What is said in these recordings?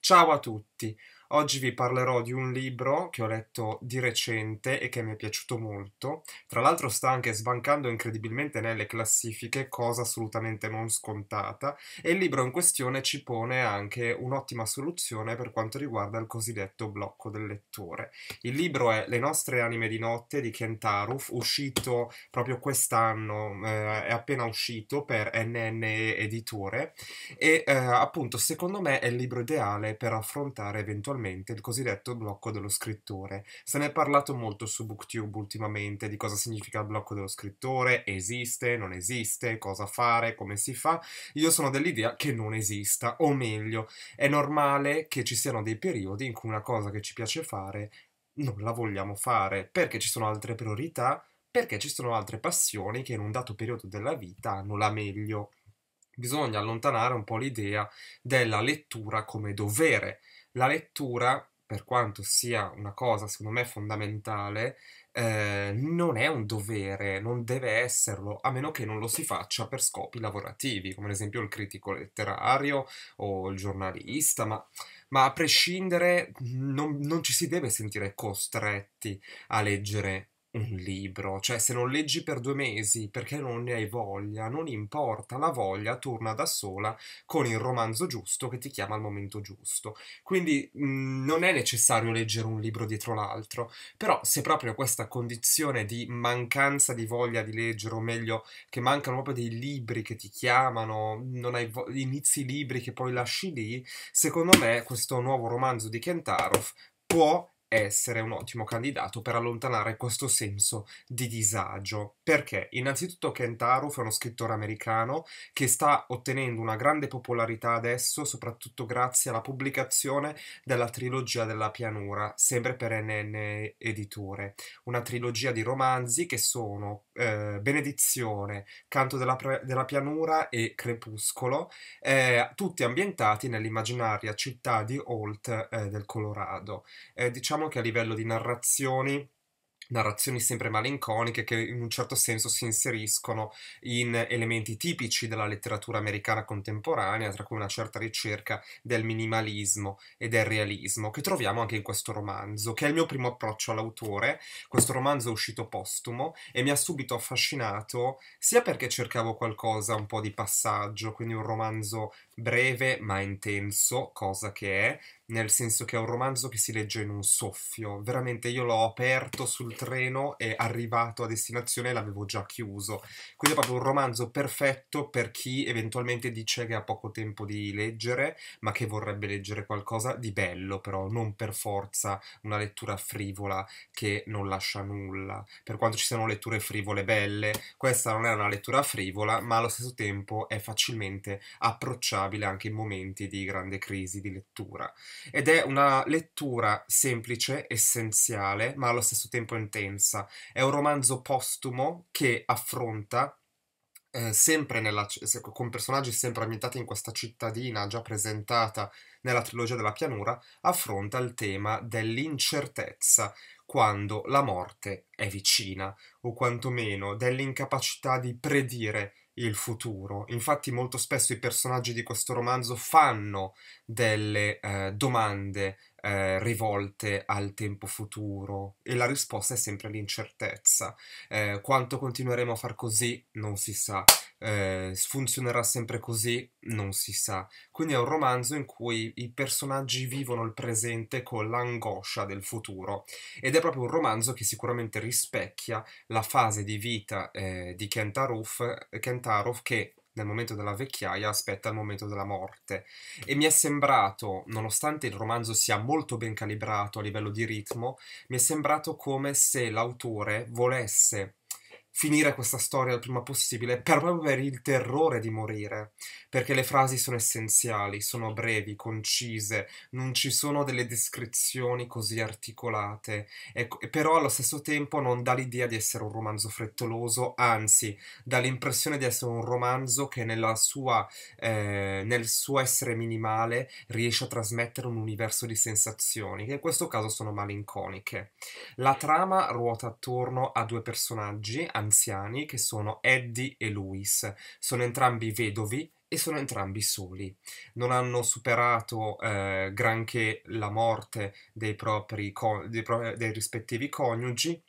Ciao a tutti. Oggi vi parlerò di un libro che ho letto di recente e che mi è piaciuto molto. Tra l'altro sta anche sbancando incredibilmente nelle classifiche, cosa assolutamente non scontata, e il libro in questione ci pone anche un'ottima soluzione per quanto riguarda il cosiddetto blocco del lettore. Il libro è Le nostre anime di notte di Kentaruf, uscito proprio quest'anno, eh, è appena uscito per NNE Editore e eh, appunto secondo me è il libro ideale per affrontare eventualmente attualmente il cosiddetto blocco dello scrittore. Se ne è parlato molto su BookTube ultimamente di cosa significa il blocco dello scrittore, esiste, non esiste, cosa fare, come si fa. Io sono dell'idea che non esista, o meglio, è normale che ci siano dei periodi in cui una cosa che ci piace fare non la vogliamo fare, perché ci sono altre priorità, perché ci sono altre passioni che in un dato periodo della vita hanno la meglio bisogna allontanare un po' l'idea della lettura come dovere la lettura, per quanto sia una cosa secondo me fondamentale, eh, non è un dovere, non deve esserlo, a meno che non lo si faccia per scopi lavorativi, come ad esempio il critico letterario o il giornalista, ma, ma a prescindere non, non ci si deve sentire costretti a leggere un libro, cioè se non leggi per due mesi perché non ne hai voglia, non importa, la voglia torna da sola con il romanzo giusto che ti chiama al momento giusto. Quindi mh, mhmm, non è necessario leggere un libro dietro l'altro, però se proprio questa condizione di mancanza di voglia di leggere, o meglio che mancano proprio dei libri che ti chiamano, non hai vo- inizi i libri che poi lasci lì, secondo me questo nuovo romanzo di Kentarov può essere un ottimo candidato per allontanare questo senso di disagio. Perché? Innanzitutto Kentaro è uno scrittore americano che sta ottenendo una grande popolarità adesso, soprattutto grazie alla pubblicazione della trilogia della pianura, sempre per NN Editore, una trilogia di romanzi che sono eh, Benedizione, Canto della, della, pianura e Crepuscolo, eh, tutti ambientati nell'immaginaria città di Holt eh, del Colorado. Eh, diciamo diciamo che a livello di narrazioni narrazioni sempre malinconiche che in un certo senso si inseriscono in elementi tipici della letteratura americana contemporanea, tra cui una certa ricerca del minimalismo e del realismo, che troviamo anche in questo romanzo, che è il mio primo approccio all'autore. Questo romanzo è uscito postumo e mi ha subito affascinato sia perché cercavo qualcosa un po' di passaggio, quindi un romanzo breve ma intenso, cosa che è, nel senso che è un romanzo che si legge in un soffio. Veramente io l'ho aperto sul treno e arrivato a destinazione l'avevo già chiuso. Quindi è proprio un romanzo perfetto per chi eventualmente dice che ha poco tempo di leggere, ma che vorrebbe leggere qualcosa di bello, però non per forza una lettura frivola che non lascia nulla. Per quanto ci siano letture frivole belle, questa non è una lettura frivola, ma allo stesso tempo è facilmente approcciabile anche in momenti di grande crisi di lettura ed è una lettura semplice, essenziale, ma allo stesso tempo intensa. È un romanzo postumo che affronta eh, sempre nella, con personaggi sempre ambientati in questa cittadina già presentata nella trilogia della pianura, affronta il tema dell'incertezza quando la morte è vicina, o quantomeno dell'incapacità di predire il futuro. Infatti molto spesso i personaggi di questo romanzo fanno delle eh, domande eh, rivolte al tempo futuro e la risposta è sempre l'incertezza. Eh, quanto continueremo a far così non si sa eh, funzionerà sempre così, non si sa. Quindi è un romanzo in cui i personaggi vivono il presente con l'angoscia del futuro ed è proprio un romanzo che sicuramente rispecchia la fase di vita eh, di Kentaruf, Kentaruf che nel momento della vecchiaia aspetta il momento della morte. E mi è sembrato, nonostante il romanzo sia molto ben calibrato a livello di ritmo, mi è sembrato come se l'autore volesse finire questa storia il prima possibile, per, proprio per il terrore di morire, perché le frasi sono essenziali, sono brevi, concise, non ci sono delle descrizioni così articolate, ecco, e, però allo stesso tempo non dà l'idea di essere un romanzo frettoloso, anzi dà l'impressione di essere un romanzo che sua, eh, nel suo essere minimale riesce a trasmettere un universo di sensazioni, che in questo caso sono malinconiche. La trama ruota attorno a due personaggi, anziani che sono Eddie e Louis. Sono entrambi vedovi e sono entrambi soli. Non hanno superato eh, granché la morte dei propri dei, pro dei rispettivi coniugi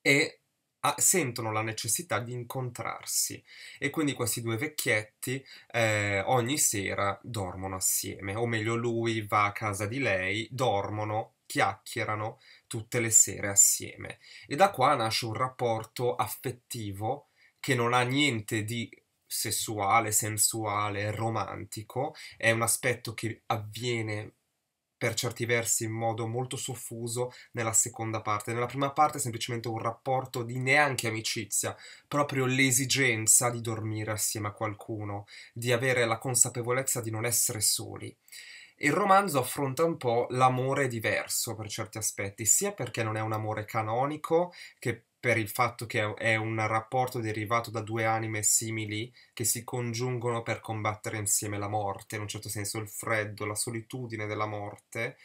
e ah, sentono la necessità di incontrarsi e quindi questi due vecchietti eh, ogni sera dormono assieme, o meglio lui va a casa di lei, dormono, chiacchierano, tutte le sere assieme. E da qua nasce un rapporto affettivo che non ha niente di sessuale, sensuale, romantico, è un aspetto che avviene per certi versi in modo molto soffuso nella seconda parte. Nella prima parte è semplicemente un rapporto di neanche amicizia, proprio l'esigenza di dormire assieme a qualcuno, di avere la consapevolezza di non essere soli. Il romanzo affronta un po' l'amore diverso per certi aspetti, sia perché non è un amore canonico, che per il fatto che è un rapporto derivato da due anime simili che si congiungono per combattere insieme la morte, in un certo senso il freddo, la solitudine della morte,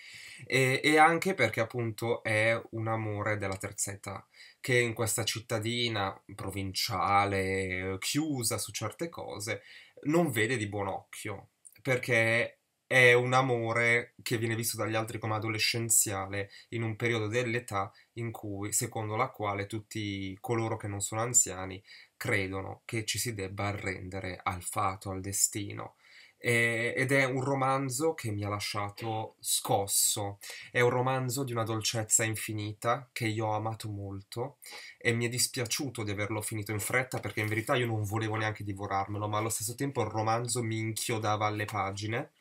e, e anche perché appunto è un amore della terza età, che in questa cittadina provinciale, chiusa su certe cose, non vede di buon occhio, perché è un amore che viene visto dagli altri come adolescenziale in un periodo dell'età in cui, secondo la quale tutti coloro che non sono anziani credono che ci si debba arrendere al fato, al destino. E, ed è un romanzo che mi ha lasciato scosso, è un romanzo di una dolcezza infinita che io ho amato molto e mi è dispiaciuto di averlo finito in fretta perché in verità io non volevo neanche divorarmelo, ma allo stesso tempo il romanzo mi inchiodava alle pagine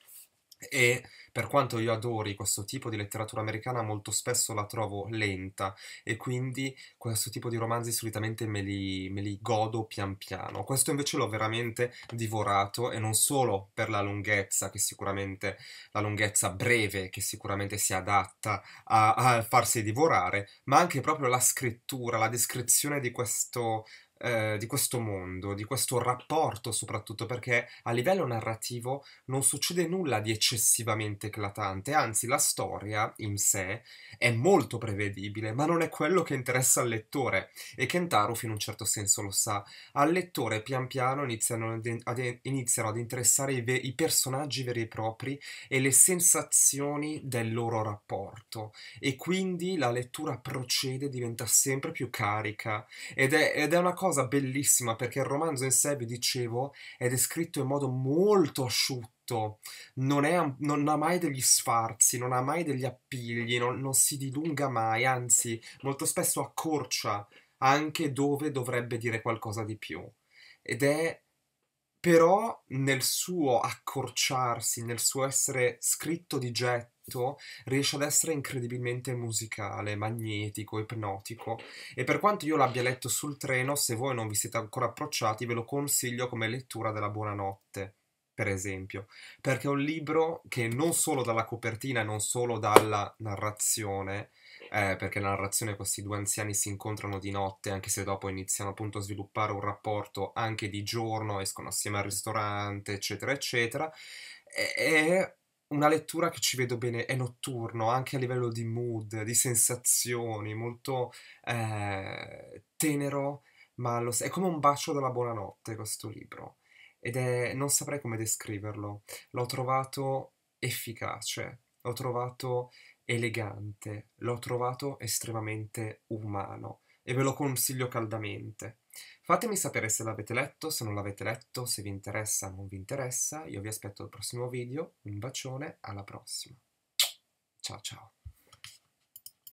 e per quanto io adori questo tipo di letteratura americana, molto spesso la trovo lenta e quindi questo tipo di romanzi solitamente me li, me li godo pian piano. Questo invece l'ho veramente divorato e non solo per la lunghezza, che sicuramente la lunghezza breve, che sicuramente si adatta a, a farsi divorare, ma anche proprio la scrittura, la descrizione di questo eh, di questo mondo, di questo rapporto soprattutto, perché a livello narrativo non succede nulla di eccessivamente eclatante, anzi la storia in sé è molto prevedibile, ma non è quello che interessa al lettore e Kentaro in un certo senso lo sa. Al lettore pian piano iniziano ad, ad, iniziano ad interessare i, ve- i personaggi veri e propri e le sensazioni del loro rapporto e quindi la lettura procede, diventa sempre più carica ed è, ed è una cosa cosa bellissima perché il romanzo in sé, vi dicevo, è descritto in modo molto asciutto, non, è, non ha mai degli sfarzi, non ha mai degli appigli, non, non si dilunga mai, anzi molto spesso accorcia anche dove dovrebbe dire qualcosa di più. Ed è però nel suo accorciarsi, nel suo essere scritto di getto, riesce ad essere incredibilmente musicale, magnetico, ipnotico e per quanto io l'abbia letto sul treno, se voi non vi siete ancora approcciati, ve lo consiglio come lettura della buonanotte per esempio, perché è un libro che non solo dalla copertina, non solo dalla narrazione, eh, perché la narrazione questi due anziani si incontrano di notte, anche se dopo iniziano appunto a sviluppare un rapporto anche di giorno, escono assieme al ristorante, eccetera, eccetera, è una lettura che ci vedo bene, è notturno, anche a livello di mood, di sensazioni, molto eh, tenero, ma lo, è come un bacio della buonanotte questo libro. Ed è, non saprei come descriverlo, l'ho trovato efficace, l'ho trovato elegante, l'ho trovato estremamente umano e ve lo consiglio caldamente. Fatemi sapere se l'avete letto, se non l'avete letto, se vi interessa o non vi interessa. Io vi aspetto al prossimo video, un bacione, alla prossima. Ciao ciao.